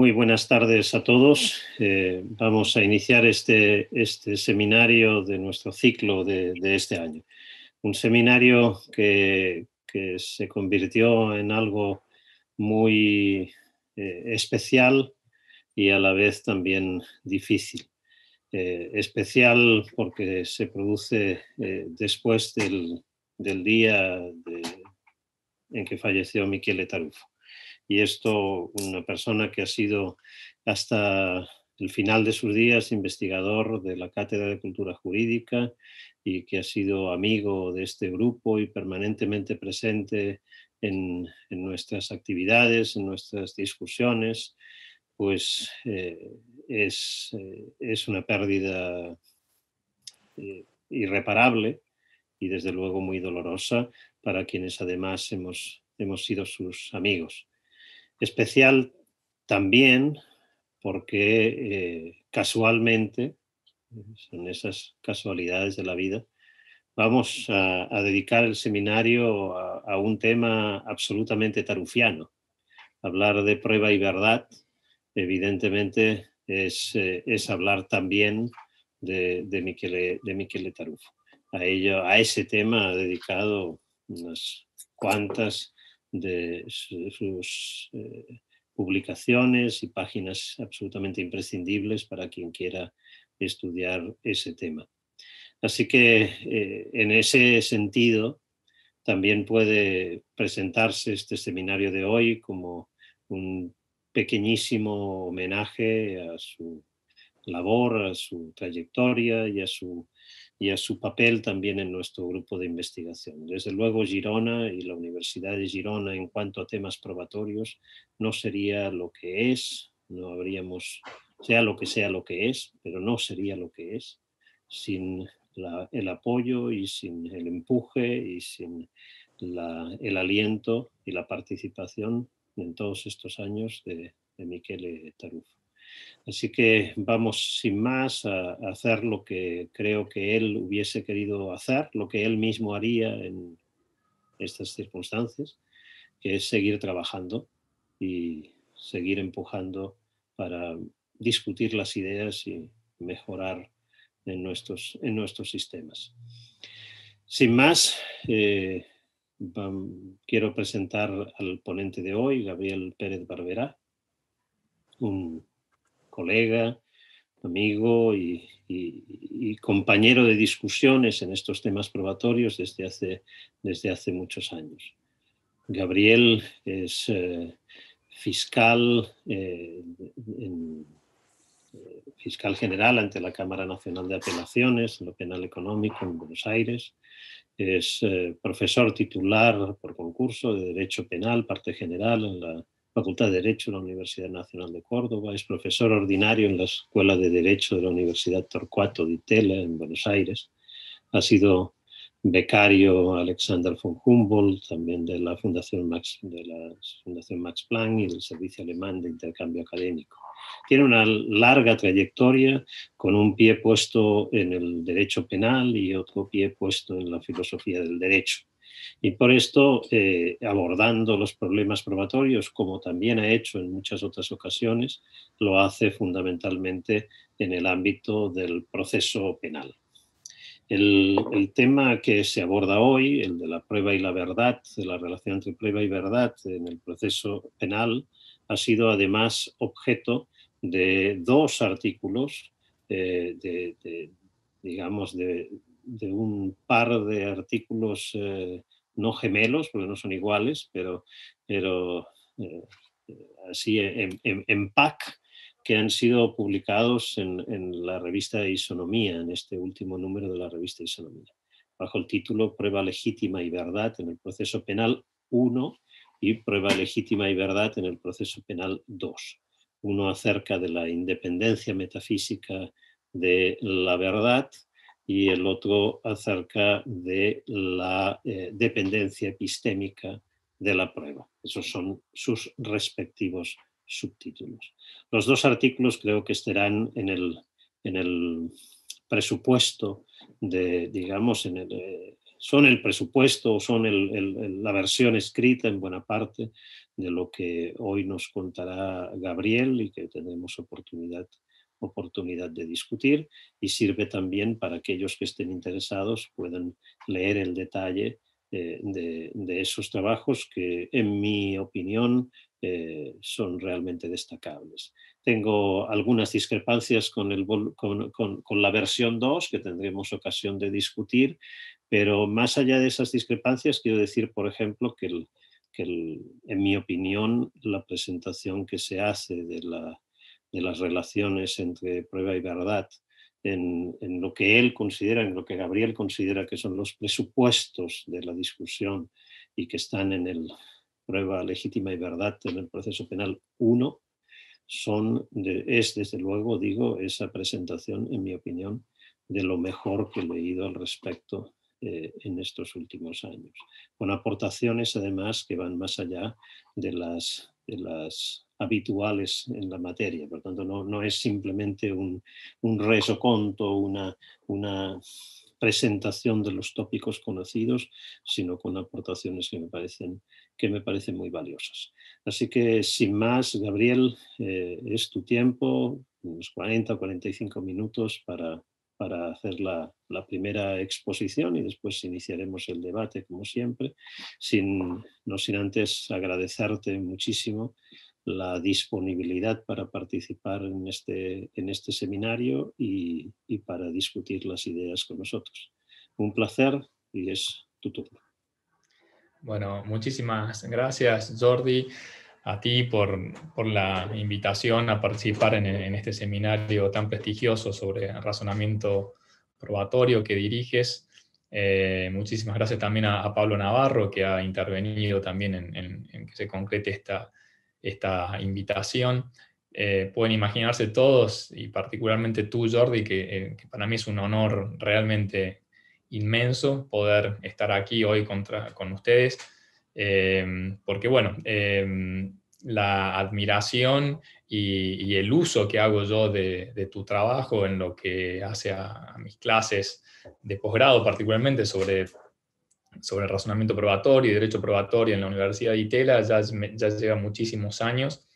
Muy buenas tardes a todos. Eh, vamos a iniciar este, este, seminario de nuestro ciclo de, este año. Un seminario que, se convirtió en algo muy eh, especial y a la vez también difícil. Eh, especial porque se produce después del, día en que falleció Miquel Tarufo y esto, una persona que ha sido hasta el final de sus días investigador de la Cátedra de Cultura Jurídica y que ha sido amigo de este grupo y permanentemente presente en, nuestras actividades, en nuestras discusiones, pues eh, eh, es, una pérdida eh, irreparable y desde luego muy dolorosa para quienes además hemos sido sus amigos especial también porque eh, casualmente, son esas casualidades de la vida, vamos a, dedicar el seminario a, un tema absolutamente tarufiano. Hablar de prueba y verdad, evidentemente, es, eh, hablar también de, de, Michele, de Michele A, ello, a ese tema ha dedicado unas cuantas de sus eh, publicaciones y páginas absolutamente imprescindibles para quien quiera estudiar ese tema. Así que eh, en ese sentido también puede presentarse este seminario de hoy como un pequeñísimo homenaje a su labor, a su trayectoria y a su y a su papel también en nuestro grupo de investigación. Desde luego, Girona y la Universidad de Girona en cuanto a temas probatorios no sería lo que es, no habríamos, sea lo que sea lo que es, pero no sería lo que es sin el apoyo y sin el empuje y sin el aliento y la participación en todos estos años de, Miquel Tarufa. Así que vamos sin más a, hacer lo que creo que él hubiese querido hacer, lo que él mismo haría en estas circunstancias, que es seguir trabajando y seguir empujando para discutir las ideas y mejorar en nuestros, en nuestros sistemas. Sin más, eh, quiero presentar al ponente de hoy, Gabriel Pérez Barberá, un colega, amigo y, compañero de discusiones en estos temas probatorios desde hace, desde hace muchos años. Gabriel es eh, fiscal, eh, eh, fiscal general ante la Cámara Nacional de Apelaciones en lo penal económico en Buenos Aires. Es profesor titular por concurso de Derecho Penal, parte general en la Facultad de Derecho de la Universidad Nacional de Córdoba, es profesor ordinario en la Escuela de Derecho de la Universidad Torcuato de Itela, en Buenos Aires. Ha sido becario Alexander von Humboldt, también de la Fundación Max, de la Fundación Max Planck y del Servicio Alemán de Intercambio Académico. Tiene una larga trayectoria con un pie puesto en el derecho penal y otro pie puesto en la filosofía del derecho. Y por esto, eh, abordando los problemas probatorios, como también ha hecho en muchas otras ocasiones, lo hace fundamentalmente en el ámbito del proceso penal. El, tema que se aborda hoy, el de la prueba y la verdad, de la relación entre prueba y verdad en el proceso penal, ha sido además objeto de dos artículos, eh, de, digamos, de, un par de artículos eh, no gemelos, porque no son iguales, pero, pero eh, así en, en, en, pack, que han sido publicados en, en la revista de Isonomía, en este último número de la revista Isonomía, bajo el título Prueba legítima y verdad en el proceso penal 1 y Prueba legítima y verdad en el proceso penal 2. Uno acerca de la independencia metafísica de la verdad y el otro acerca de la eh, dependencia epistémica de la prueba. Esos son sus respectivos subtítulos. Los dos artículos creo que estarán en el, en el presupuesto de, digamos, en el, eh, son el presupuesto o son la versión escrita en buena parte de lo que hoy nos contará Gabriel y que tenemos oportunidad oportunidad de discutir y sirve también para aquellos que estén interesados puedan leer el detalle eh, de, esos trabajos que en mi opinión eh, son realmente destacables. Tengo algunas discrepancias con, el, con, la versión 2 que tendremos ocasión de discutir, pero más allá de esas discrepancias quiero decir, por ejemplo, que el, que el, en mi opinión, la presentación que se hace de la, de las relaciones entre prueba y verdad, en, lo que él considera, en lo que Gabriel considera que son los presupuestos de la discusión y que están en el prueba legítima y verdad en el proceso penal 1, son es desde luego, digo, esa presentación, en mi opinión, de lo mejor que he leído al respecto eh, en estos últimos años, con aportaciones además que van más allá de las las habituales en la materia. Por tanto, no, es simplemente un, un una, una presentación de los tópicos conocidos, sino con aportaciones que me parecen, que me parecen muy valiosas. Así que, sin más, Gabriel, eh, es tu tiempo, unos 40 o 45 minutos para para hacer la, primera exposición y después iniciaremos el debate, como siempre, sin, no sin antes agradecerte muchísimo la disponibilidad para participar en este, en este seminario y, y para discutir las ideas con nosotros. Un placer y es tu turno. Bueno, muchísimas gracias, Jordi a ti por, la invitación a participar en, este seminario tan prestigioso sobre razonamiento probatorio que diriges. Eh, muchísimas gracias también a, Pablo Navarro, que ha intervenido también en, que se concrete esta, esta invitación. Eh, pueden imaginarse todos, y particularmente tú, Jordi, eh, que, para mí es un honor realmente inmenso poder estar aquí hoy contra, con ustedes. porque bueno, la admiración y, el uso que hago yo de, tu trabajo en lo que hace a, mis clases de posgrado, particularmente sobre, sobre el razonamiento probatorio y derecho probatorio en la Universidad de Itela, ya, lleva muchísimos años.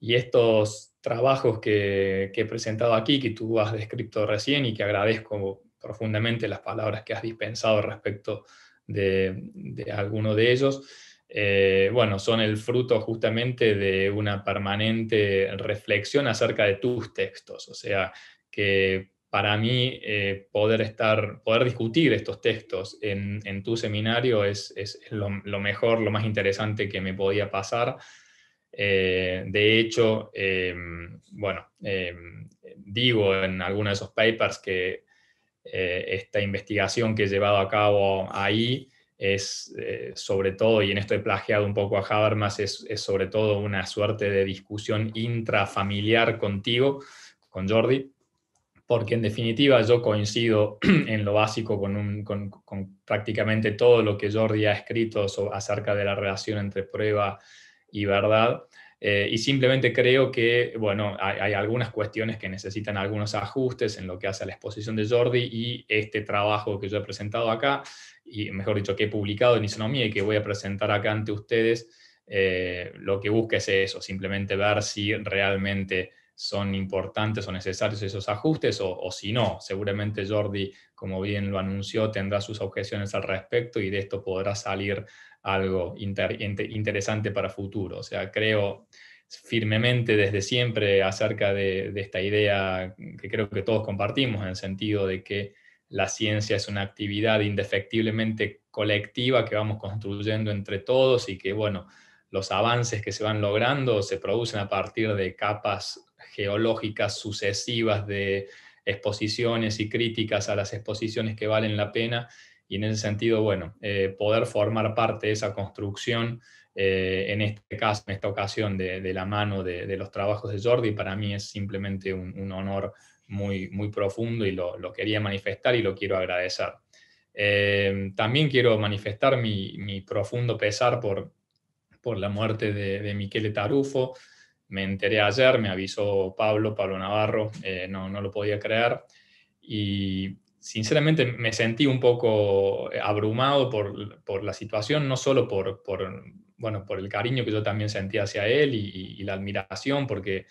Y estos trabajos que, he presentado aquí, que tú has descrito recién y que agradezco profundamente las palabras que has dispensado respecto de, de alguno de ellos, eh, bueno, son el fruto justamente de una permanente reflexión acerca de tus textos. O sea, que para mí eh, poder, estar, poder discutir estos textos en, tu seminario es, lo, mejor, lo más interesante que me podía pasar. Eh, de hecho, bueno, digo en alguno de esos papers que esta investigación que he llevado a cabo ahí, es eh, sobre todo, y en esto he plagiado un poco a Habermas, es, es sobre todo una suerte de discusión intrafamiliar contigo, con Jordi, porque en definitiva yo coincido en lo básico con, con, prácticamente todo lo que Jordi ha escrito acerca de la relación entre prueba y verdad. Eh, y simplemente creo que, bueno, hay, algunas cuestiones que necesitan algunos ajustes en lo que hace a la exposición de Jordi y este trabajo que yo he presentado acá y mejor dicho, que he publicado en Isonomía y que voy a presentar acá ante ustedes, eh, lo que busca es eso, simplemente ver si realmente son importantes o necesarios esos ajustes o, si no. Seguramente Jordi, como bien lo anunció, tendrá sus objeciones al respecto y de esto podrá salir algo interesante para futuro. O sea, creo firmemente desde siempre acerca de, esta idea que creo que todos compartimos en el sentido de que la ciencia es una actividad indefectiblemente colectiva que vamos construyendo entre todos y que, bueno, los avances que se van logrando se producen a partir de capas geológicas sucesivas de exposiciones y críticas a las exposiciones que valen la pena. Y en ese sentido, bueno, eh, poder formar parte de esa construcción, eh, en este caso, en esta ocasión, de, la mano de, los trabajos de Jordi, para mí es simplemente un, un honor muy, muy profundo y lo, lo quería manifestar y lo quiero agradecer. Eh, también quiero manifestar mi, mi profundo pesar por, por la muerte de, de, Tarufo. Me enteré ayer, me avisó Pablo, Pablo Navarro, eh, no, no lo podía creer. Y sinceramente me sentí un poco abrumado por, por la situación, no solo por, por, bueno, por el cariño que yo también sentía hacia él y la admiración, porque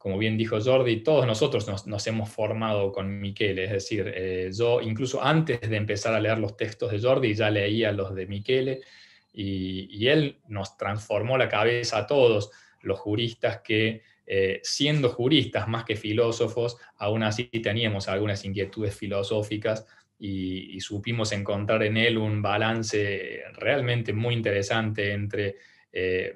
como bien dijo Jordi, todos nosotros nos, hemos formado con Miquele, es decir, eh, yo incluso antes de empezar a leer los textos de Jordi ya leía los de Miquele y, él nos transformó la cabeza a todos los juristas que eh, siendo juristas más que filósofos, aún así teníamos algunas inquietudes filosóficas y, supimos encontrar en él un balance realmente muy interesante entre eh,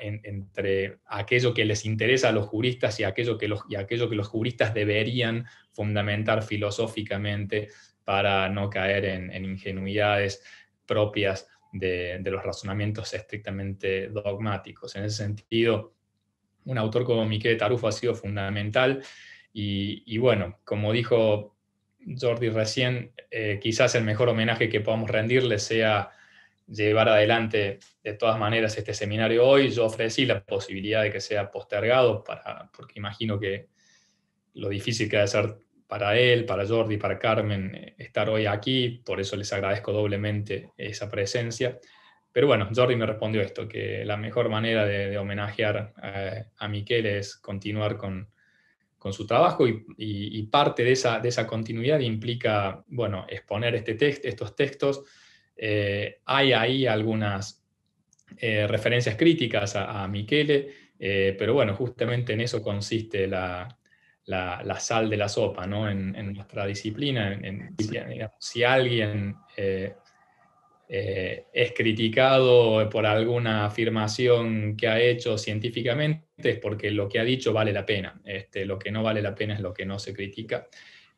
entre aquello que les interesa a los juristas y aquello que los, aquello que los juristas deberían fundamentar filosóficamente para no caer en, ingenuidades propias de, los razonamientos estrictamente dogmáticos. En ese sentido, un autor como Miquel Tarufo ha sido fundamental y, bueno, como dijo Jordi recién, eh, quizás el mejor homenaje que podamos rendirle sea llevar adelante de todas maneras este seminario hoy. Yo ofrecí la posibilidad de que sea postergado para, porque imagino que lo difícil que va a ser para él, para Jordi, para Carmen eh, estar hoy aquí, por eso les agradezco doblemente esa presencia. Pero bueno, Jordi me respondió esto, que la mejor manera de, homenajear a Miquel es continuar con, su trabajo y, parte de esa, de esa continuidad implica, bueno, exponer este estos textos eh, hay ahí algunas eh, referencias críticas a, Miquele, Michele, eh, pero bueno, justamente en eso consiste la, sal de la sopa, En, nuestra disciplina, si alguien es criticado por alguna afirmación que ha hecho científicamente, es porque lo que ha dicho vale la pena, este, lo que no vale la pena es lo que no se critica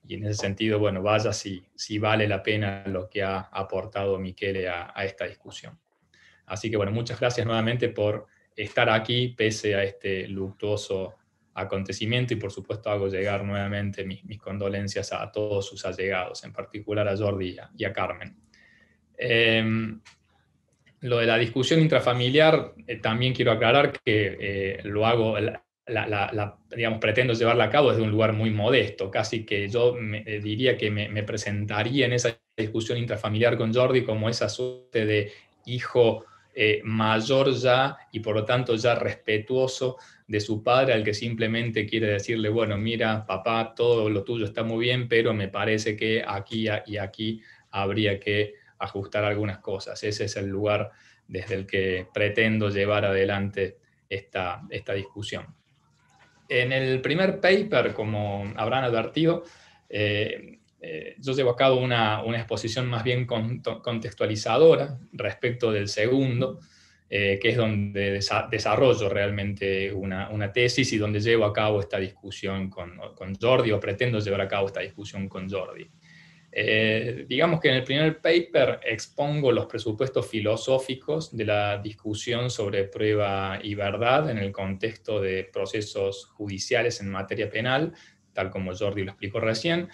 y en ese sentido, bueno, vaya si, si vale la pena lo que ha aportado Miquele a, esta discusión. Así que bueno, muchas gracias nuevamente por estar aquí pese a este luctuoso acontecimiento y por supuesto hago llegar nuevamente mis, condolencias a, todos sus allegados, en particular a Jordi y a, Carmen. Em, lo de la discusión intrafamiliar, eh, también quiero aclarar que eh, lo hago, la, digamos, pretendo llevarla a cabo desde un lugar muy modesto, casi que yo eh, diría que me, presentaría en esa discusión intrafamiliar con Jordi como esa suerte de hijo eh, mayor ya y por lo tanto ya respetuoso de su padre al que simplemente quiere decirle, bueno, mira, papá, todo lo tuyo está muy bien, pero me parece que aquí y aquí habría que ajustar algunas cosas. Ese es el lugar desde el que pretendo llevar adelante esta, esta discusión. En el primer paper, como habrán advertido, eh, eh, yo llevo a cabo una, exposición más bien contextualizadora respecto del segundo, eh, que es donde desarrollo realmente una, tesis y donde llevo a cabo esta discusión con, con Jordi, o pretendo llevar a cabo esta discusión con Jordi. Eh, digamos que en el primer paper expongo los presupuestos filosóficos de la discusión sobre prueba y verdad en el contexto de procesos judiciales en materia penal, tal como Jordi lo explicó recién,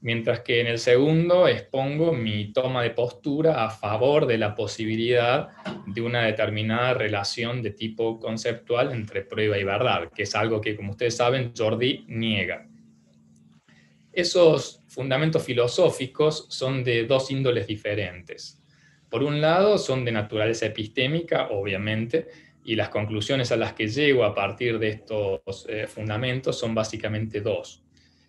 mientras que en el segundo expongo mi toma de postura a favor de la posibilidad de una determinada relación de tipo conceptual entre prueba y verdad, que es algo que, como ustedes saben, Jordi niega. Esos fundamentos filosóficos son de dos índoles diferentes. Por un lado, son de naturaleza epistémica, obviamente, y las conclusiones a las que llego a partir de estos eh, fundamentos son básicamente dos.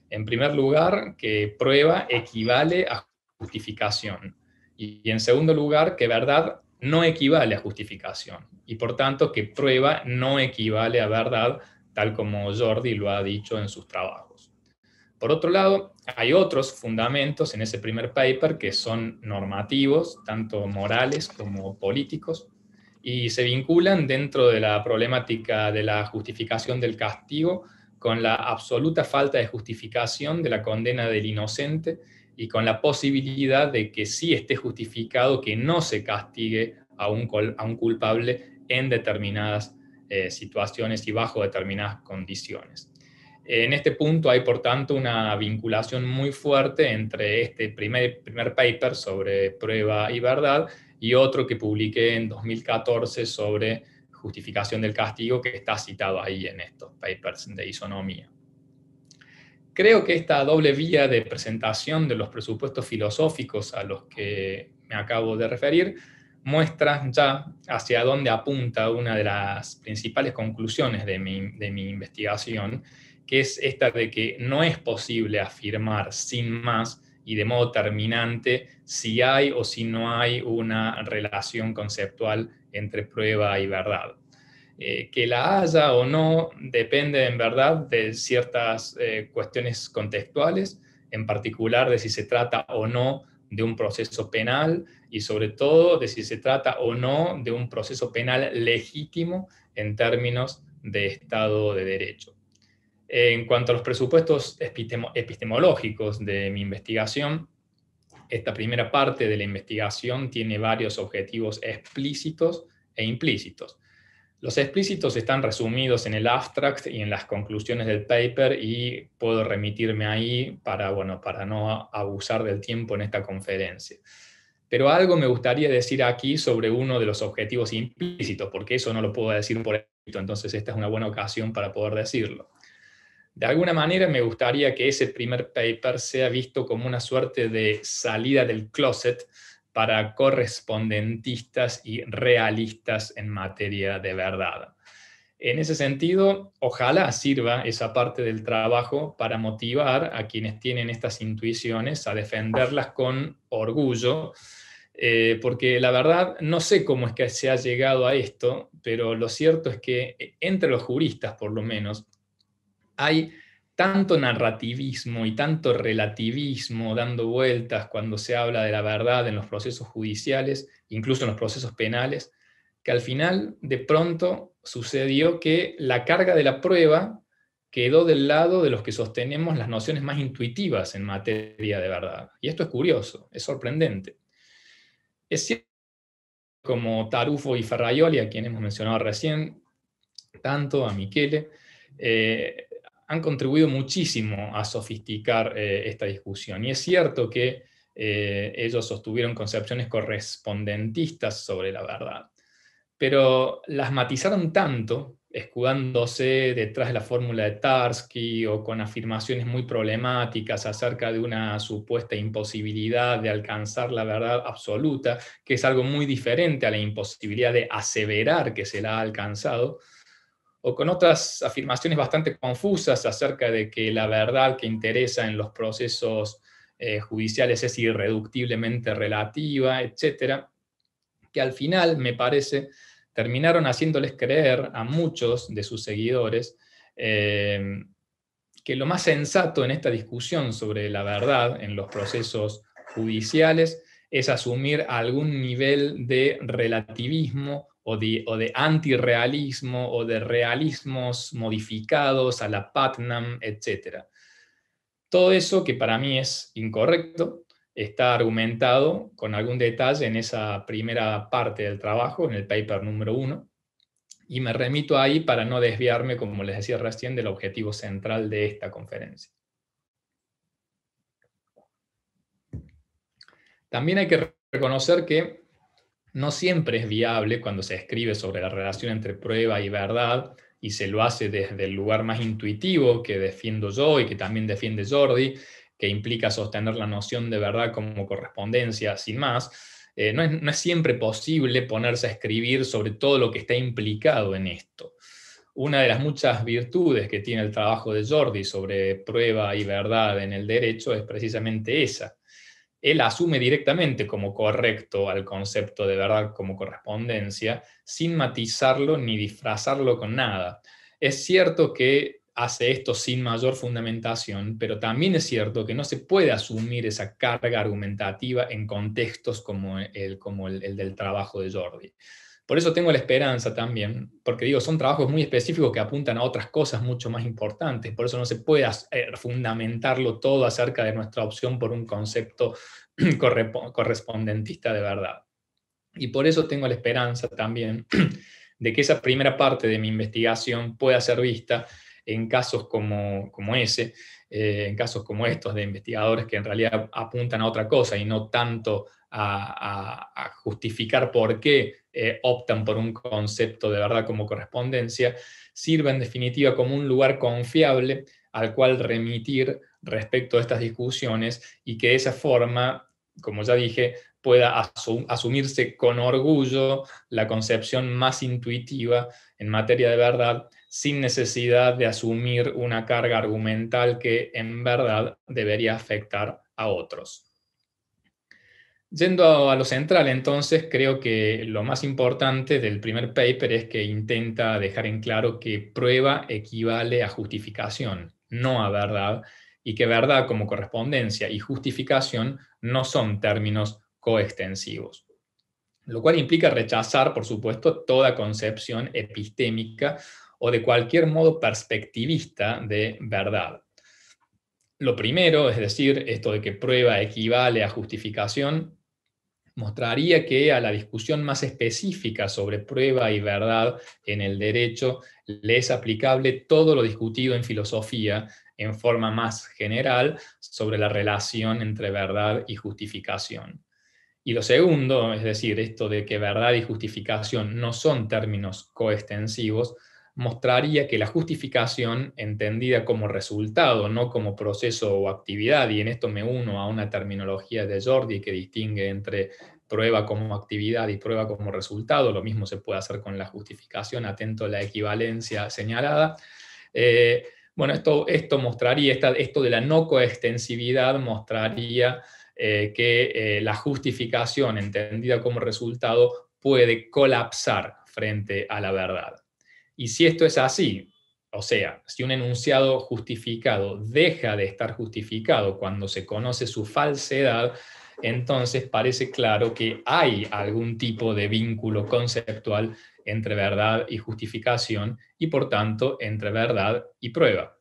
En primer lugar, que prueba equivale a justificación. y en segundo lugar, que verdad no equivale a justificación. Y por tanto, que prueba no equivale a verdad, tal como Jordi lo ha dicho en sus trabajos. Por otro lado, hay otros fundamentos en ese primer paper que son normativos, tanto morales como políticos, y se vinculan dentro de la problemática de la justificación del castigo con la absoluta falta de justificación de la condena del inocente y con la posibilidad de que sí esté justificado que no se castigue a un, culpable en determinadas eh, situaciones y bajo determinadas condiciones. En este punto hay, por tanto, una vinculación muy fuerte entre este primer, primer paper sobre prueba y verdad y otro que publiqué en 2014 sobre justificación del castigo que está citado ahí en estos papers de isonomía. Creo que esta doble vía de presentación de los presupuestos filosóficos a los que me acabo de referir muestra ya hacia dónde apunta una de las principales conclusiones de mi, de mi investigación, que es esta de que no es posible afirmar sin más y de modo terminante si hay o si no hay una relación conceptual entre prueba y verdad. Eh, que la haya o no depende en verdad de ciertas eh, cuestiones contextuales, en particular de si se trata o no de un proceso penal y sobre todo de si se trata o no de un proceso penal legítimo en términos de Estado de Derecho. En cuanto a los presupuestos epistemológicos de mi investigación, esta primera parte de la investigación tiene varios objetivos explícitos e implícitos. Los explícitos están resumidos en el abstract y en las conclusiones del paper y puedo remitirme ahí para, bueno, para no abusar del tiempo en esta conferencia. Pero algo me gustaría decir aquí sobre uno de los objetivos implícitos, porque eso no lo puedo decir por escrito, entonces esta es una buena ocasión para poder decirlo. De alguna manera me gustaría que ese primer paper sea visto como una suerte de salida del closet para correspondentistas y realistas en materia de verdad. En ese sentido, ojalá sirva esa parte del trabajo para motivar a quienes tienen estas intuiciones a defenderlas con orgullo, eh, porque la verdad no sé cómo es que se ha llegado a esto, pero lo cierto es que eh, entre los juristas, por lo menos, hay tanto narrativismo y tanto relativismo dando vueltas cuando se habla de la verdad en los procesos judiciales, incluso en los procesos penales, que al final de pronto sucedió que la carga de la prueba quedó del lado de los que sostenemos las nociones más intuitivas en materia de verdad. Y esto es curioso, es sorprendente. Es cierto, como Tarufo y Ferraioli, a quienes hemos mencionado recién, tanto a Michele, eh, han contribuido muchísimo a sofisticar eh, esta discusión. Y es cierto que eh, ellos sostuvieron concepciones correspondentistas sobre la verdad, pero las matizaron tanto, escudándose detrás de la fórmula de Tarski o con afirmaciones muy problemáticas acerca de una supuesta imposibilidad de alcanzar la verdad absoluta, que es algo muy diferente a la imposibilidad de aseverar que se la ha alcanzado, o con otras afirmaciones bastante confusas acerca de que la verdad que interesa en los procesos eh, judiciales es irreductiblemente relativa, etcétera, que al final, me parece, terminaron haciéndoles creer a muchos de sus seguidores eh, que lo más sensato en esta discusión sobre la verdad en los procesos judiciales es asumir algún nivel de relativismo o de, antirrealismo o de realismos modificados a la Patnam etc. Todo eso que para mí es incorrecto está argumentado con algún detalle en esa primera parte del trabajo, en el paper número uno, y me remito ahí para no desviarme, como les decía recién, del objetivo central de esta conferencia. También hay que reconocer que no siempre es viable cuando se escribe sobre la relación entre prueba y verdad y se lo hace desde el lugar más intuitivo que defiendo yo y que también defiende Jordi, que implica sostener la noción de verdad como correspondencia sin más. Eh, no, es, no es siempre posible ponerse a escribir sobre todo lo que está implicado en esto una de las muchas virtudes que tiene el trabajo de Jordi sobre prueba y verdad en el derecho es precisamente esa, él asume directamente como correcto al concepto de verdad como correspondencia, sin matizarlo ni disfrazarlo con nada. Es cierto que hace esto sin mayor fundamentación, pero también es cierto que no se puede asumir esa carga argumentativa en contextos como el, como el del trabajo de Jordi. Por eso tengo la esperanza también, porque digo, son trabajos muy específicos que apuntan a otras cosas mucho más importantes, por eso no se puede eh, fundamentarlo todo acerca de nuestra opción por un concepto correspondentista de verdad. Y por eso tengo la esperanza también de que esa primera parte de mi investigación pueda ser vista en casos como, ese, eh, en casos como estos de investigadores que en realidad apuntan a otra cosa y no tanto a, justificar por qué eh, optan por un concepto de verdad como correspondencia, sirve en definitiva como un lugar confiable al cual remitir respecto a estas discusiones y que de esa forma, como ya dije, pueda asumirse con orgullo la concepción más intuitiva en materia de verdad sin necesidad de asumir una carga argumental que en verdad debería afectar a otros. Yendo a lo central, entonces, creo que lo más importante del primer paper es que intenta dejar en claro que prueba equivale a justificación, no a verdad, y que verdad como correspondencia y justificación no son términos coextensivos. Lo cual implica rechazar, por supuesto, toda concepción epistémica o de cualquier modo perspectivista de verdad. Lo primero, es decir, esto de que prueba equivale a justificación, mostraría que a la discusión más específica sobre prueba y verdad en el derecho le es aplicable todo lo discutido en filosofía en forma más general sobre la relación entre verdad y justificación. Y lo segundo, es decir, esto de que verdad y justificación no son términos coextensivos, mostraría que la justificación, entendida como resultado, no como proceso o actividad, y en esto me uno a una terminología de Jordi que distingue entre prueba como actividad y prueba como resultado, lo mismo se puede hacer con la justificación, atento a la equivalencia señalada. Eh, bueno, esto, esto mostraría, esto de la no coextensividad mostraría eh, que eh, la justificación entendida como resultado puede colapsar frente a la verdad. Y si esto es así, o sea, si un enunciado justificado deja de estar justificado cuando se conoce su falsedad, entonces parece claro que hay algún tipo de vínculo conceptual entre verdad y justificación y por tanto entre verdad y prueba.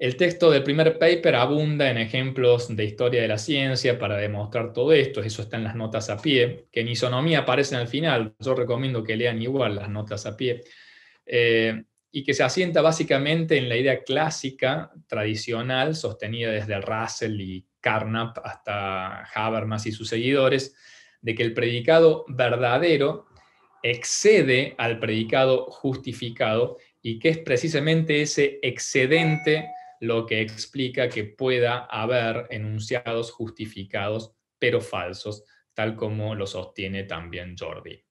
El texto del primer paper abunda en ejemplos de historia de la ciencia para demostrar todo esto, eso está en las notas a pie, que en isonomía aparecen al final, yo recomiendo que lean igual las notas a pie, eh, y que se asienta básicamente en la idea clásica, tradicional, sostenida desde Russell y Carnap hasta Habermas y sus seguidores, de que el predicado verdadero excede al predicado justificado y que es precisamente ese excedente lo que explica que pueda haber enunciados justificados pero falsos, tal como lo sostiene también Jordi.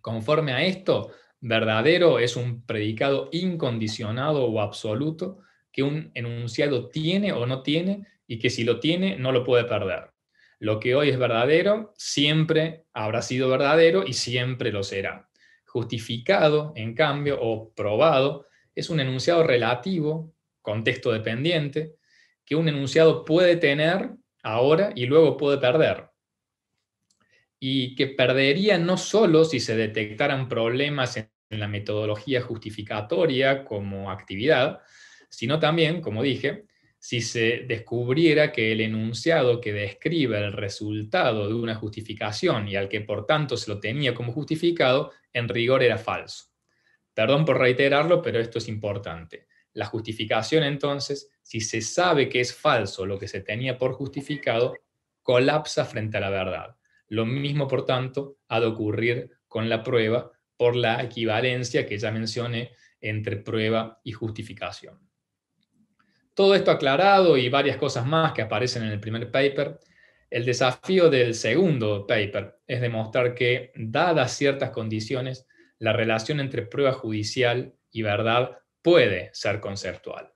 Conforme a esto, verdadero es un predicado incondicionado o absoluto que un enunciado tiene o no tiene y que si lo tiene no lo puede perder. Lo que hoy es verdadero siempre habrá sido verdadero y siempre lo será. Justificado, en cambio, o probado, es un enunciado relativo contexto dependiente, que un enunciado puede tener ahora y luego puede perder. Y que perdería no solo si se detectaran problemas en la metodología justificatoria como actividad, sino también, como dije, si se descubriera que el enunciado que describe el resultado de una justificación y al que por tanto se lo tenía como justificado, en rigor era falso. Perdón por reiterarlo, pero esto es importante. La justificación entonces, si se sabe que es falso lo que se tenía por justificado, colapsa frente a la verdad. Lo mismo, por tanto, ha de ocurrir con la prueba por la equivalencia que ya mencioné entre prueba y justificación. Todo esto aclarado y varias cosas más que aparecen en el primer paper, el desafío del segundo paper es demostrar que, dadas ciertas condiciones, la relación entre prueba judicial y verdad puede ser conceptual.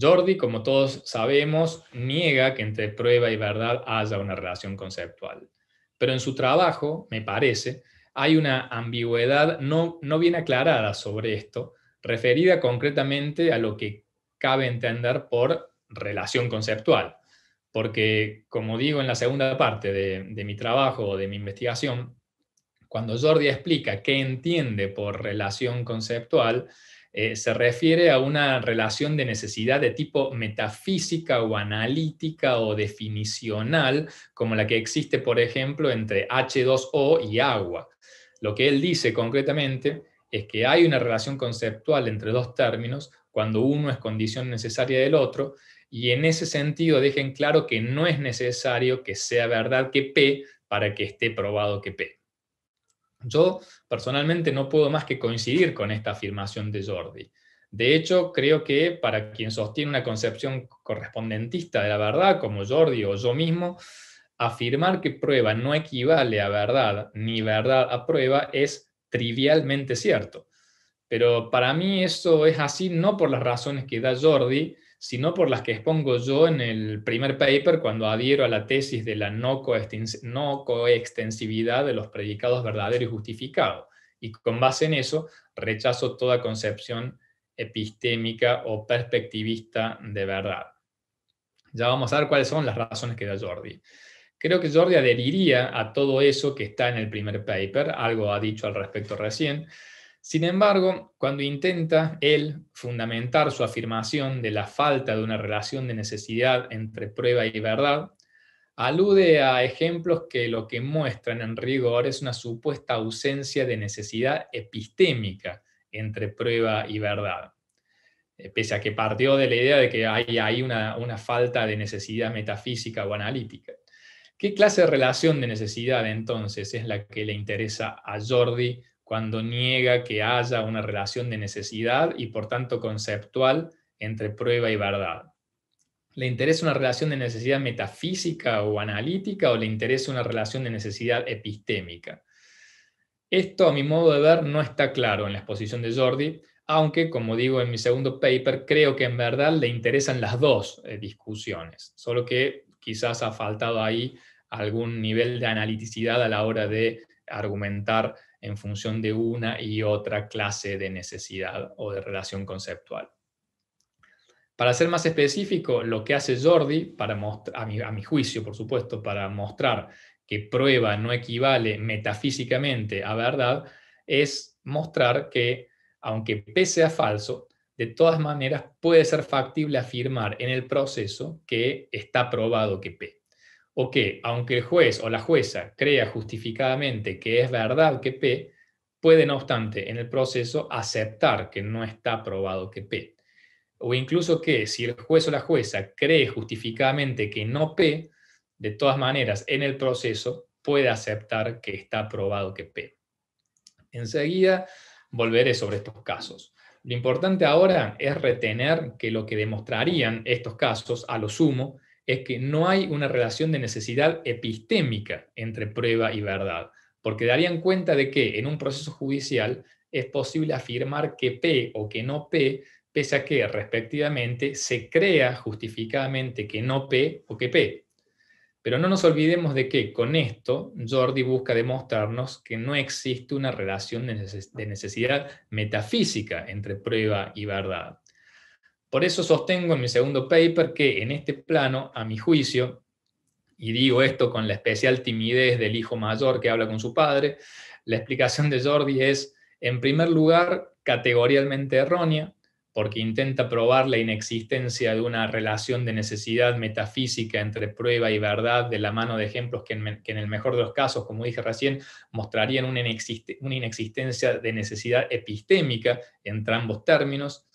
Jordi, como todos sabemos, niega que entre prueba y verdad haya una relación conceptual. Pero en su trabajo, me parece, hay una ambigüedad no, bien aclarada sobre esto, referida concretamente a lo que cabe entender por relación conceptual. Porque, como digo en la segunda parte de, de mi trabajo o de mi investigación, cuando Jordi explica qué entiende por relación conceptual, eh, se refiere a una relación de necesidad de tipo metafísica o analítica o definicional, como la que existe, por ejemplo, entre H2O y agua. Lo que él dice concretamente es que hay una relación conceptual entre dos términos cuando uno es condición necesaria del otro, y en ese sentido dejen claro que no es necesario que sea verdad que P para que esté probado que P. Yo personalmente no puedo más que coincidir con esta afirmación de Jordi. De hecho, creo que para quien sostiene una concepción correspondentista de la verdad, como Jordi o yo mismo, afirmar que prueba no equivale a verdad ni verdad a prueba es trivialmente cierto. Pero para mí eso es así no por las razones que da Jordi, sino por las que expongo yo en el primer paper cuando adhiero a la tesis de la no, coextensividad de los predicados verdaderos y justificados. Y con base en eso, rechazo toda concepción epistémica o perspectivista de verdad. Ya vamos a ver cuáles son las razones que da Jordi. Creo que Jordi adheriría a todo eso que está en el primer paper, algo ha dicho al respecto recién, sin embargo, cuando intenta él fundamentar su afirmación de la falta de una relación de necesidad entre prueba y verdad, alude a ejemplos que lo que muestran en rigor es una supuesta ausencia de necesidad epistémica entre prueba y verdad. Eh, pese a que partió de la idea de que hay, ahí una, una falta de necesidad metafísica o analítica. ¿Qué clase de relación de necesidad entonces es la que le interesa a Jordi cuando niega que haya una relación de necesidad y por tanto conceptual entre prueba y verdad. ¿Le interesa una relación de necesidad metafísica o analítica o le interesa una relación de necesidad epistémica? Esto, a mi modo de ver, no está claro en la exposición de Jordi, aunque, como digo en mi segundo paper, creo que en verdad le interesan las dos eh, discusiones, solo que quizás ha faltado ahí algún nivel de analiticidad a la hora de argumentar en función de una y otra clase de necesidad o de relación conceptual. Para ser más específico, lo que hace Jordi, para a mi, a mi juicio, por supuesto, para mostrar que prueba no equivale metafísicamente a verdad, es mostrar que, aunque P sea falso, de todas maneras puede ser factible afirmar en el proceso que está probado que P o que, aunque el juez o la jueza crea justificadamente que es verdad que P, puede no obstante en el proceso aceptar que no está probado que P. O incluso que si el juez o la jueza cree justificadamente que no P, de todas maneras en el proceso puede aceptar que está probado que P. Enseguida volveré sobre estos casos. Lo importante ahora es retener que lo que demostrarían estos casos a lo sumo es que no hay una relación de necesidad epistémica entre prueba y verdad, porque darían cuenta de que en un proceso judicial es posible afirmar que P o que no P, pese a que respectivamente se crea justificadamente que no P o que P. Pero no nos olvidemos de que con esto Jordi busca demostrarnos que no existe una relación de necesidad metafísica entre prueba y verdad. Por eso sostengo en mi segundo paper que en este plano, a mi juicio, y digo esto con la especial timidez del hijo mayor que habla con su padre, la explicación de Jordi es, en primer lugar, categorialmente errónea, porque intenta probar la inexistencia de una relación de necesidad metafísica entre prueba y verdad de la mano de ejemplos que en, el mejor de los casos, como dije recién, mostrarían una, una, inexistencia de necesidad epistémica entre ambos términos.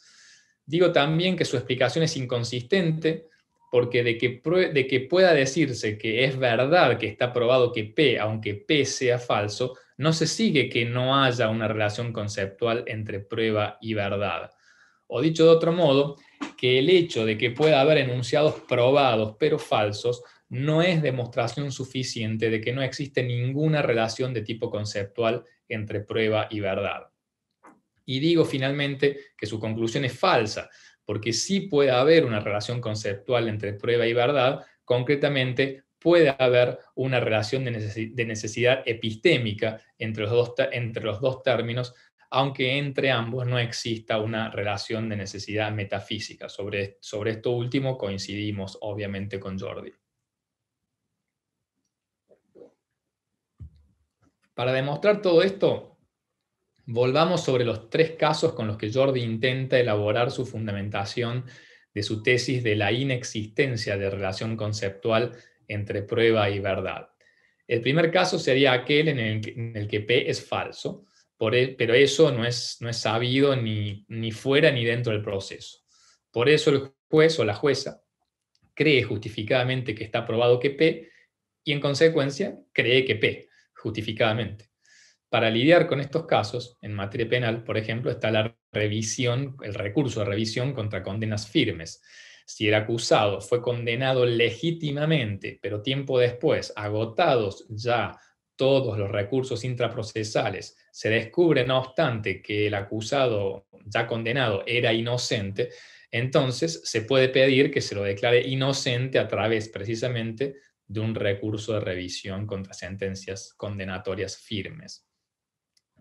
Digo también que su explicación es inconsistente porque de que, pueda decirse que es verdad que está probado que P, aunque P sea falso, no se sigue que no haya una relación conceptual entre prueba y verdad. O dicho de otro modo, que el hecho de que pueda haber enunciados probados pero falsos no es demostración suficiente de que no existe ninguna relación de tipo conceptual entre prueba y verdad. Y digo finalmente que su conclusión es falsa, porque sí puede haber una relación conceptual entre prueba y verdad, concretamente puede haber una relación de necesidad epistémica entre los dos, entre los dos términos, aunque entre ambos no exista una relación de necesidad metafísica. Sobre, sobre esto último coincidimos obviamente con Jordi. Para demostrar todo esto, Volvamos sobre los tres casos con los que Jordi intenta elaborar su fundamentación de su tesis de la inexistencia de relación conceptual entre prueba y verdad. El primer caso sería aquel en el, que, P es falso, e, pero eso no es, no es sabido ni, ni fuera ni dentro del proceso. Por eso el juez o la jueza cree justificadamente que está probado que P y en consecuencia cree que P, justificadamente para lidiar con estos casos, en materia penal, por ejemplo, está la revisión, el recurso de revisión contra condenas firmes. Si el acusado fue condenado legítimamente, pero tiempo después, agotados ya todos los recursos intraprocesales, se descubre, no obstante, que el acusado ya condenado era inocente, entonces se puede pedir que se lo declare inocente a través precisamente de un recurso de revisión contra sentencias condenatorias firmes.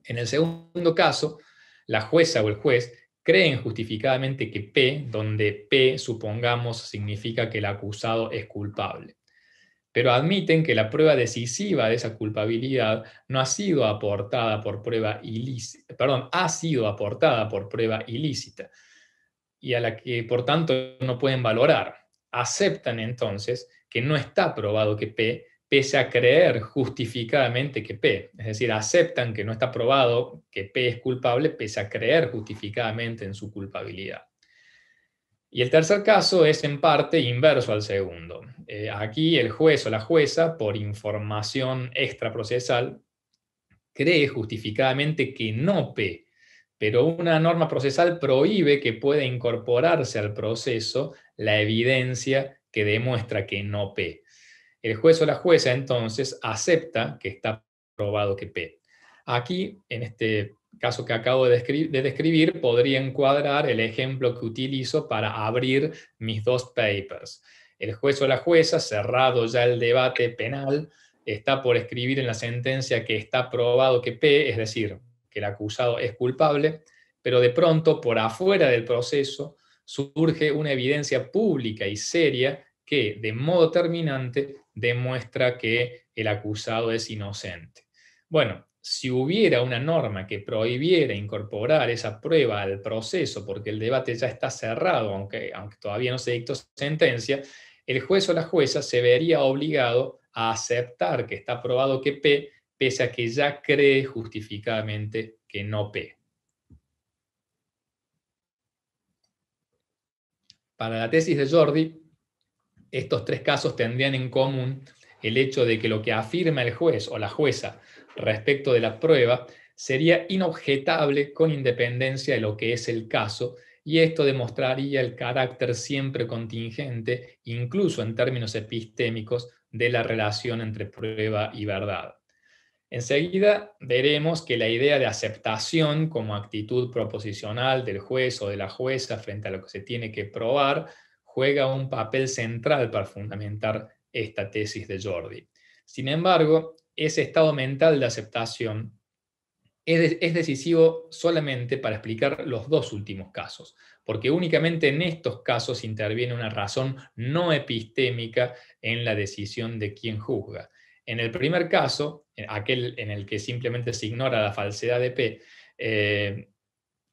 En el segundo caso, la jueza o el juez creen justificadamente que P, donde P supongamos significa que el acusado es culpable. Pero admiten que la prueba decisiva de esa culpabilidad no ha sido aportada por prueba ilícita, perdón, ha sido aportada por prueba ilícita y a la que por tanto no pueden valorar. Aceptan entonces que no está probado que P pese a creer justificadamente que P, es decir, aceptan que no está probado que P es culpable, pese a creer justificadamente en su culpabilidad. Y el tercer caso es en parte inverso al segundo. Eh, aquí el juez o la jueza, por información extraprocesal, cree justificadamente que no P, pero una norma procesal prohíbe que pueda incorporarse al proceso la evidencia que demuestra que no P. El juez o la jueza entonces acepta que está probado que P. Aquí, en este caso que acabo de, describir, podría encuadrar el ejemplo que utilizo para abrir mis dos papers. El juez o la jueza, cerrado ya el debate penal, está por escribir en la sentencia que está probado que P, es decir, que el acusado es culpable, pero de pronto, por afuera del proceso, surge una evidencia pública y seria que, de modo terminante, demuestra que el acusado es inocente. Bueno, si hubiera una norma que prohibiera incorporar esa prueba al proceso, porque el debate ya está cerrado, aunque, aunque todavía no se dictó sentencia, el juez o la jueza se vería obligado a aceptar que está probado que P, pese a que ya cree justificadamente que no P. Para la tesis de Jordi, estos tres casos tendrían en común el hecho de que lo que afirma el juez o la jueza respecto de la prueba sería inobjetable con independencia de lo que es el caso, y esto demostraría el carácter siempre contingente, incluso en términos epistémicos, de la relación entre prueba y verdad. Enseguida veremos que la idea de aceptación como actitud proposicional del juez o de la jueza frente a lo que se tiene que probar juega un papel central para fundamentar esta tesis de Jordi. Sin embargo, ese estado mental de aceptación es, decisivo solamente para explicar los dos últimos casos, porque únicamente en estos casos interviene una razón no epistémica en la decisión de quien juzga. En el primer caso, aquel en el que simplemente se ignora la falsedad de P, eh,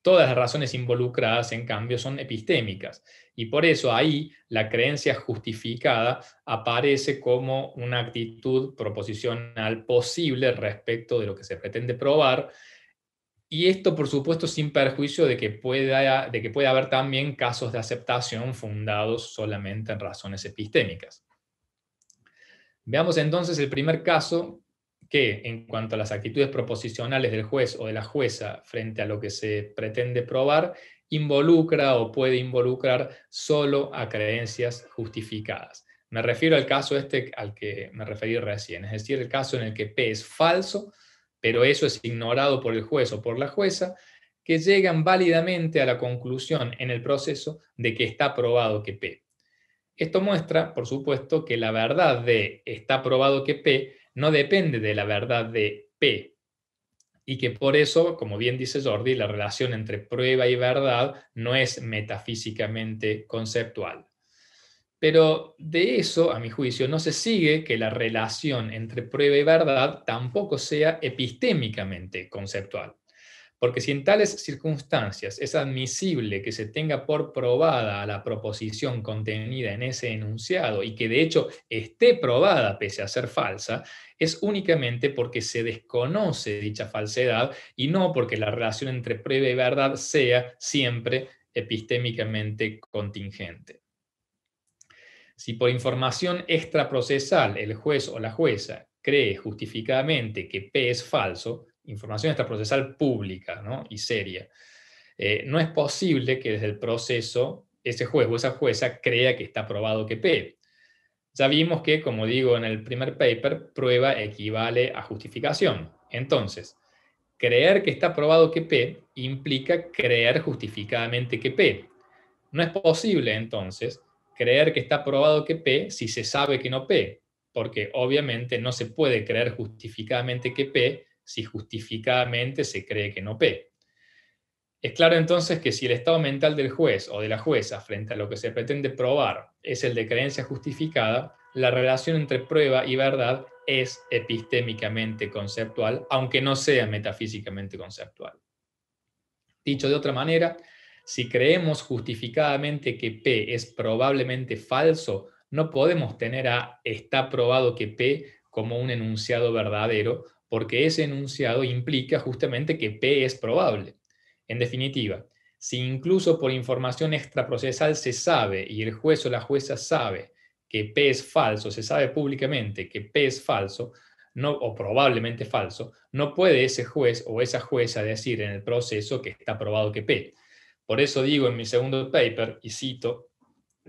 Todas las razones involucradas, en cambio, son epistémicas. Y por eso ahí la creencia justificada aparece como una actitud proposicional posible respecto de lo que se pretende probar. Y esto, por supuesto, sin perjuicio de que pueda, de que pueda haber también casos de aceptación fundados solamente en razones epistémicas. Veamos entonces el primer caso que en cuanto a las actitudes proposicionales del juez o de la jueza frente a lo que se pretende probar, involucra o puede involucrar solo a creencias justificadas. Me refiero al caso este al que me referí recién, es decir, el caso en el que P es falso, pero eso es ignorado por el juez o por la jueza, que llegan válidamente a la conclusión en el proceso de que está probado que P. Esto muestra, por supuesto, que la verdad de está probado que P no depende de la verdad de P, y que por eso, como bien dice Jordi, la relación entre prueba y verdad no es metafísicamente conceptual. Pero de eso, a mi juicio, no se sigue que la relación entre prueba y verdad tampoco sea epistémicamente conceptual. Porque si en tales circunstancias es admisible que se tenga por probada la proposición contenida en ese enunciado y que de hecho esté probada pese a ser falsa, es únicamente porque se desconoce dicha falsedad y no porque la relación entre prueba y verdad sea siempre epistémicamente contingente. Si por información extraprocesal el juez o la jueza cree justificadamente que P es falso, información procesal pública y seria. Eh, no es posible que desde el proceso ese juez o esa jueza crea que está probado que P. Ya vimos que, como digo en el primer paper, prueba equivale a justificación. Entonces, creer que está probado que P implica creer justificadamente que P. No es posible, entonces, creer que está probado que P si se sabe que no P, porque obviamente no se puede creer justificadamente que P si justificadamente se cree que no P. Es claro entonces que si el estado mental del juez o de la jueza frente a lo que se pretende probar es el de creencia justificada, la relación entre prueba y verdad es epistémicamente conceptual, aunque no sea metafísicamente conceptual. Dicho de otra manera, si creemos justificadamente que P es probablemente falso, no podemos tener a está probado que P como un enunciado verdadero, porque ese enunciado implica justamente que P es probable. En definitiva, si incluso por información extraprocesal se sabe y el juez o la jueza sabe que P es falso, se sabe públicamente que P es falso, no, o probablemente falso, no puede ese juez o esa jueza decir en el proceso que está probado que P. Por eso digo en mi segundo paper, y cito,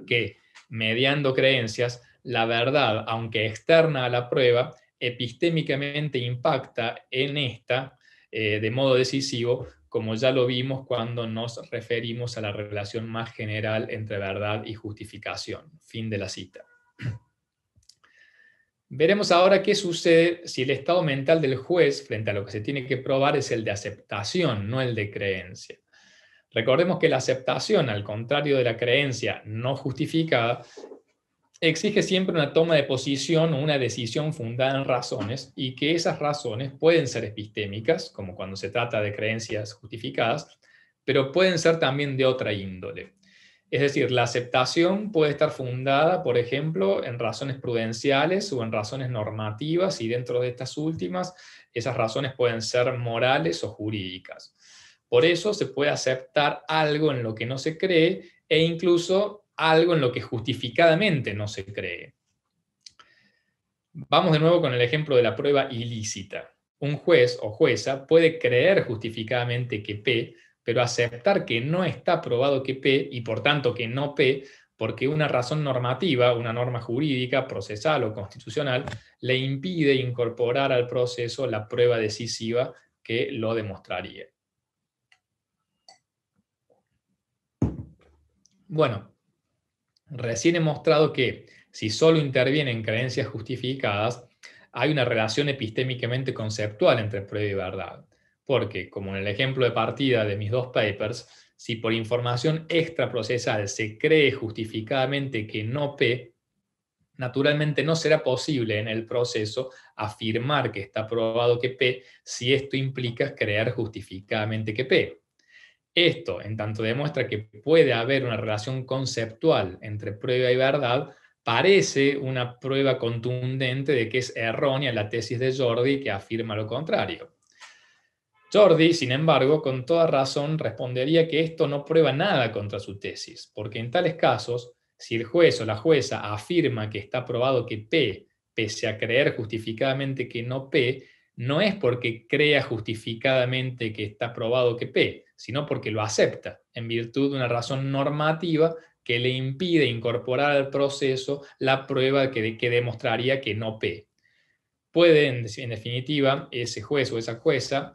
que mediando creencias, la verdad, aunque externa a la prueba, epistémicamente impacta en esta eh, de modo decisivo, como ya lo vimos cuando nos referimos a la relación más general entre verdad y justificación. Fin de la cita. Veremos ahora qué sucede si el estado mental del juez frente a lo que se tiene que probar es el de aceptación, no el de creencia. Recordemos que la aceptación, al contrario de la creencia no justificada, exige siempre una toma de posición o una decisión fundada en razones y que esas razones pueden ser epistémicas, como cuando se trata de creencias justificadas, pero pueden ser también de otra índole. Es decir, la aceptación puede estar fundada, por ejemplo, en razones prudenciales o en razones normativas y dentro de estas últimas, esas razones pueden ser morales o jurídicas. Por eso se puede aceptar algo en lo que no se cree e incluso algo en lo que justificadamente no se cree. Vamos de nuevo con el ejemplo de la prueba ilícita. Un juez o jueza puede creer justificadamente que P, pero aceptar que no está probado que P y por tanto que no P, porque una razón normativa, una norma jurídica, procesal o constitucional, le impide incorporar al proceso la prueba decisiva que lo demostraría. Bueno, Recién he mostrado que si solo intervienen creencias justificadas, hay una relación epistémicamente conceptual entre prueba y verdad. Porque, como en el ejemplo de partida de mis dos papers, si por información extra-procesal se cree justificadamente que no P, naturalmente no será posible en el proceso afirmar que está probado que P si esto implica creer justificadamente que P. Esto, en tanto demuestra que puede haber una relación conceptual entre prueba y verdad, parece una prueba contundente de que es errónea la tesis de Jordi que afirma lo contrario. Jordi, sin embargo, con toda razón respondería que esto no prueba nada contra su tesis, porque en tales casos, si el juez o la jueza afirma que está probado que P, pese a creer justificadamente que no P, no es porque crea justificadamente que está probado que P, sino porque lo acepta en virtud de una razón normativa que le impide incorporar al proceso la prueba que, demostraría que no P. Puede, en, definitiva, ese juez o esa jueza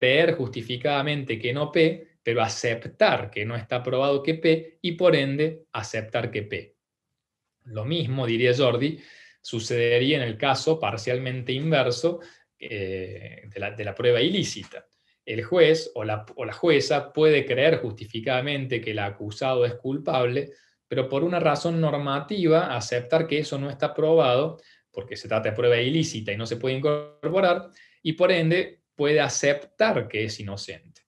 ver justificadamente que no P, pero aceptar que no está probado que P y por ende aceptar que P. Lo mismo, diría Jordi, sucedería en el caso parcialmente inverso eh, de la prueba ilícita el juez o la, jueza puede creer justificadamente que el acusado es culpable, pero por una razón normativa aceptar que eso no está probado, porque se trata de prueba ilícita y no se puede incorporar, y por ende puede aceptar que es inocente.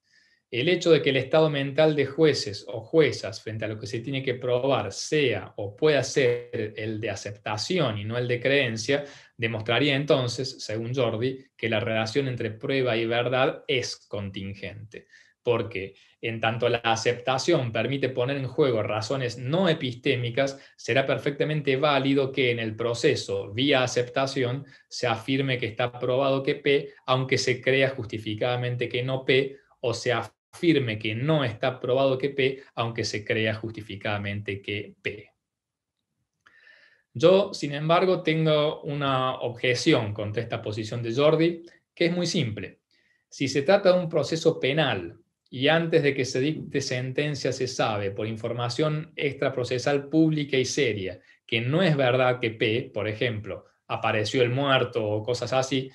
El hecho de que el estado mental de jueces o juezas frente a lo que se tiene que probar sea o pueda ser el de aceptación y no el de creencia, demostraría entonces, según Jordi, que la relación entre prueba y verdad es contingente, porque en tanto la aceptación permite poner en juego razones no epistémicas, será perfectamente válido que en el proceso, vía aceptación, se afirme que está probado que P, aunque se crea justificadamente que no P, o se afirme que no está probado que P, aunque se crea justificadamente que P. Yo, sin embargo, tengo una objeción contra esta posición de Jordi, que es muy simple. Si se trata de un proceso penal y antes de que se dicte sentencia se sabe por información extraprocesal pública y seria que no es verdad que P, por ejemplo, apareció el muerto o cosas así,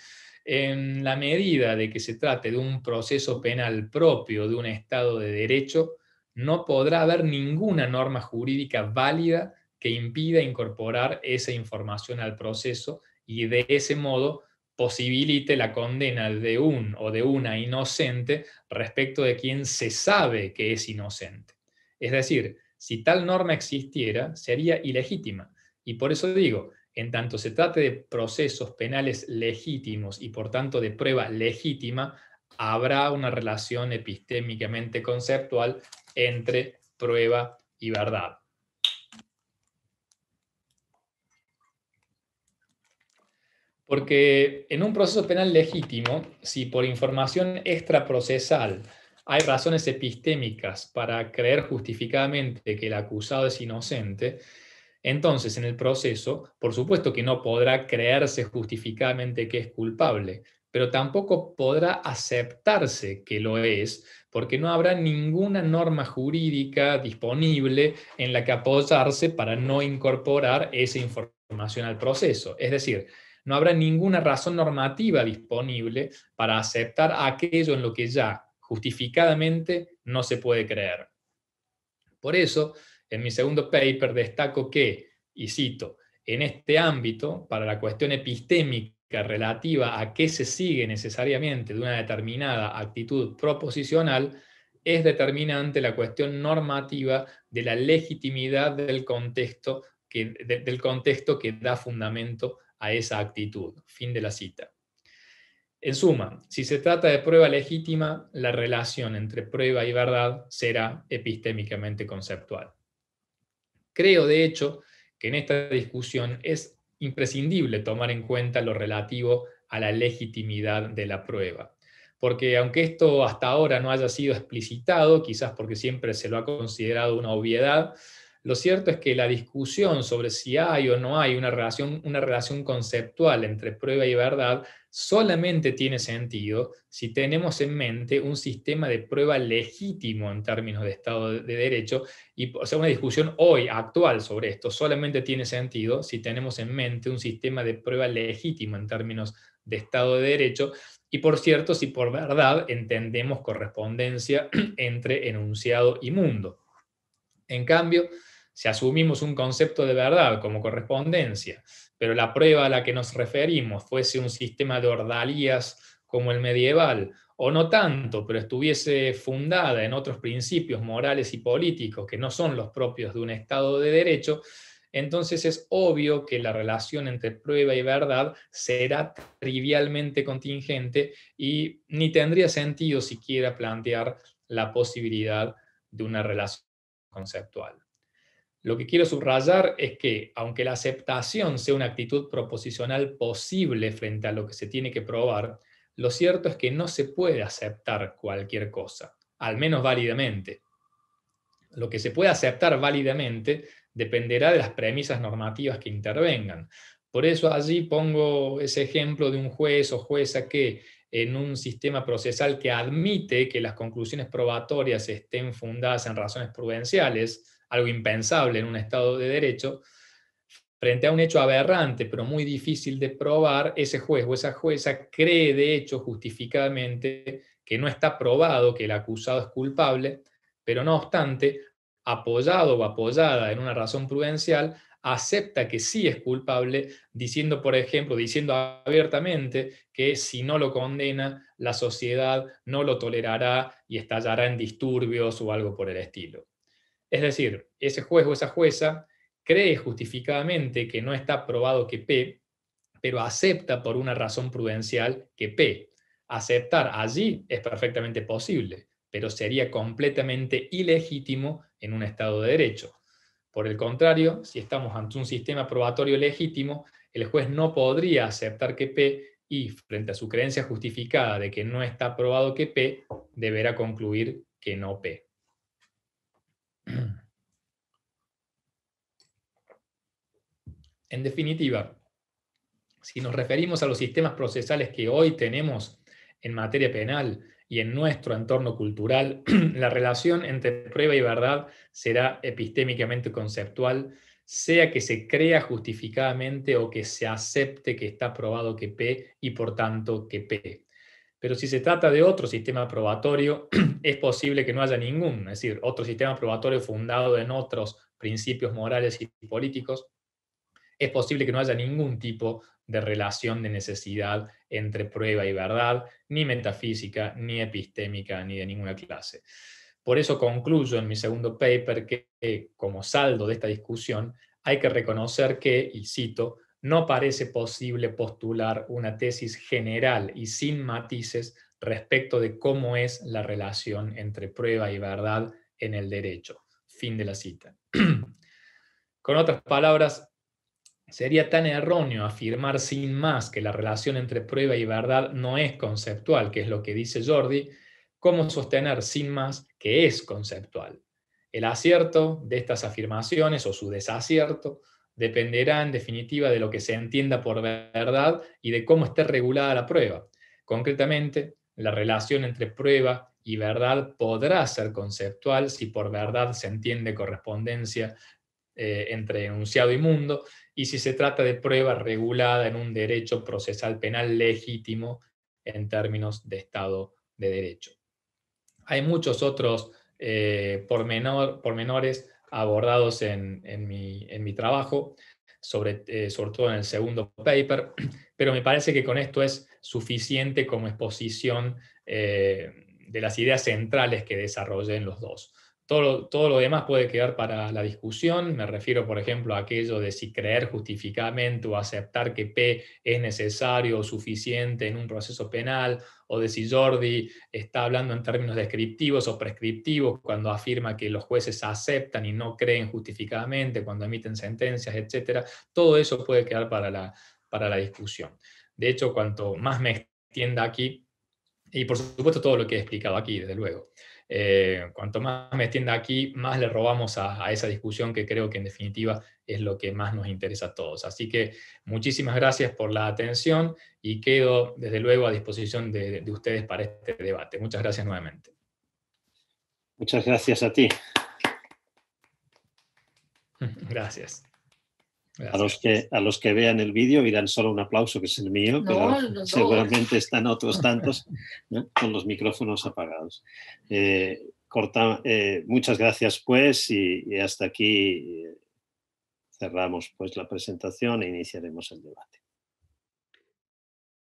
en la medida de que se trate de un proceso penal propio de un Estado de derecho, no podrá haber ninguna norma jurídica válida que impida incorporar esa información al proceso y de ese modo posibilite la condena de un o de una inocente respecto de quien se sabe que es inocente. Es decir, si tal norma existiera, sería ilegítima. Y por eso digo, en tanto se trate de procesos penales legítimos y por tanto de prueba legítima, habrá una relación epistémicamente conceptual entre prueba y verdad. Porque en un proceso penal legítimo, si por información extraprocesal hay razones epistémicas para creer justificadamente que el acusado es inocente, entonces, en el proceso, por supuesto que no podrá creerse justificadamente que es culpable, pero tampoco podrá aceptarse que lo es, porque no habrá ninguna norma jurídica disponible en la que apoyarse para no incorporar esa información al proceso. Es decir, no habrá ninguna razón normativa disponible para aceptar aquello en lo que ya justificadamente no se puede creer. Por eso, en mi segundo paper destaco que, y cito, en este ámbito, para la cuestión epistémica relativa a qué se sigue necesariamente de una determinada actitud proposicional, es determinante la cuestión normativa de la legitimidad del contexto que, del contexto que da fundamento a esa actitud. Fin de la cita. En suma, si se trata de prueba legítima, la relación entre prueba y verdad será epistémicamente conceptual. Creo, de hecho, que en esta discusión es imprescindible tomar en cuenta lo relativo a la legitimidad de la prueba. Porque aunque esto hasta ahora no haya sido explicitado, quizás porque siempre se lo ha considerado una obviedad, lo cierto es que la discusión sobre si hay o no hay una relación, una relación conceptual entre prueba y verdad solamente tiene sentido si tenemos en mente un sistema de prueba legítimo en términos de Estado de Derecho, y o sea, una discusión hoy actual sobre esto solamente tiene sentido si tenemos en mente un sistema de prueba legítimo en términos de Estado de Derecho, y por cierto, si por verdad entendemos correspondencia entre enunciado y mundo. En cambio, si asumimos un concepto de verdad como correspondencia, pero la prueba a la que nos referimos fuese un sistema de ordalías como el medieval, o no tanto, pero estuviese fundada en otros principios morales y políticos que no son los propios de un Estado de Derecho, entonces es obvio que la relación entre prueba y verdad será trivialmente contingente y ni tendría sentido siquiera plantear la posibilidad de una relación conceptual. Lo que quiero subrayar es que, aunque la aceptación sea una actitud proposicional posible frente a lo que se tiene que probar, lo cierto es que no se puede aceptar cualquier cosa, al menos válidamente. Lo que se puede aceptar válidamente dependerá de las premisas normativas que intervengan. Por eso allí pongo ese ejemplo de un juez o jueza que en un sistema procesal que admite que las conclusiones probatorias estén fundadas en razones prudenciales, algo impensable en un Estado de Derecho, frente a un hecho aberrante, pero muy difícil de probar, ese juez o esa jueza cree de hecho justificadamente que no está probado que el acusado es culpable, pero no obstante, apoyado o apoyada en una razón prudencial, acepta que sí es culpable, diciendo, por ejemplo, diciendo abiertamente que si no lo condena, la sociedad no lo tolerará y estallará en disturbios o algo por el estilo. Es decir, ese juez o esa jueza cree justificadamente que no está probado que P, pero acepta por una razón prudencial que P. Aceptar allí es perfectamente posible, pero sería completamente ilegítimo en un Estado de Derecho. Por el contrario, si estamos ante un sistema probatorio legítimo, el juez no podría aceptar que P y, frente a su creencia justificada de que no está probado que P, deberá concluir que no P. En definitiva, si nos referimos a los sistemas procesales que hoy tenemos en materia penal y en nuestro entorno cultural, la relación entre prueba y verdad será epistémicamente conceptual, sea que se crea justificadamente o que se acepte que está probado que P y por tanto que P. Pero si se trata de otro sistema probatorio, es posible que no haya ningún, es decir, otro sistema probatorio fundado en otros principios morales y políticos, es posible que no haya ningún tipo de relación de necesidad entre prueba y verdad, ni metafísica, ni epistémica, ni de ninguna clase. Por eso concluyo en mi segundo paper que, eh, como saldo de esta discusión, hay que reconocer que, y cito, no parece posible postular una tesis general y sin matices respecto de cómo es la relación entre prueba y verdad en el derecho. Fin de la cita. Con otras palabras, sería tan erróneo afirmar sin más que la relación entre prueba y verdad no es conceptual, que es lo que dice Jordi, como sostener sin más que es conceptual. El acierto de estas afirmaciones o su desacierto dependerá en definitiva de lo que se entienda por verdad y de cómo esté regulada la prueba. Concretamente, la relación entre prueba y verdad podrá ser conceptual si por verdad se entiende correspondencia eh, entre enunciado y mundo y si se trata de prueba regulada en un derecho procesal penal legítimo en términos de Estado de Derecho. Hay muchos otros eh, pormenores abordados en, mi, trabajo, eh, sobre, todo en el segundo paper, pero me parece que con esto es suficiente como exposición eh, de las ideas centrales que desarrollé en los dos. Todo lo, demás puede quedar para la discusión. Me refiero, por ejemplo, a aquello de si creer justificadamente o aceptar que P es necesario o suficiente en un proceso penal, o de si Jordi está hablando en términos descriptivos o prescriptivos cuando afirma que los jueces aceptan y no creen justificadamente cuando emiten sentencias, etc. Todo eso puede quedar para la discusión. De hecho, cuanto más me extienda aquí, y por supuesto todo lo que he explicado aquí, desde luego. Eh, cuanto más me extienda aquí, más le robamos a, esa discusión que creo que en definitiva es lo que más nos interesa a todos. Así que muchísimas gracias por la atención y quedo desde luego a disposición de ustedes para este debate. Muchas gracias nuevamente. Muchas gracias a ti. Gracias. A los, que, a los que vean el vídeo irán solo un aplauso, que es el mío, pero seguramente están otros tantos con los micrófonos apagados. Eh, eh, muchas gracias pues y, hasta aquí eh, cerramos pues la presentación e iniciaremos el debate.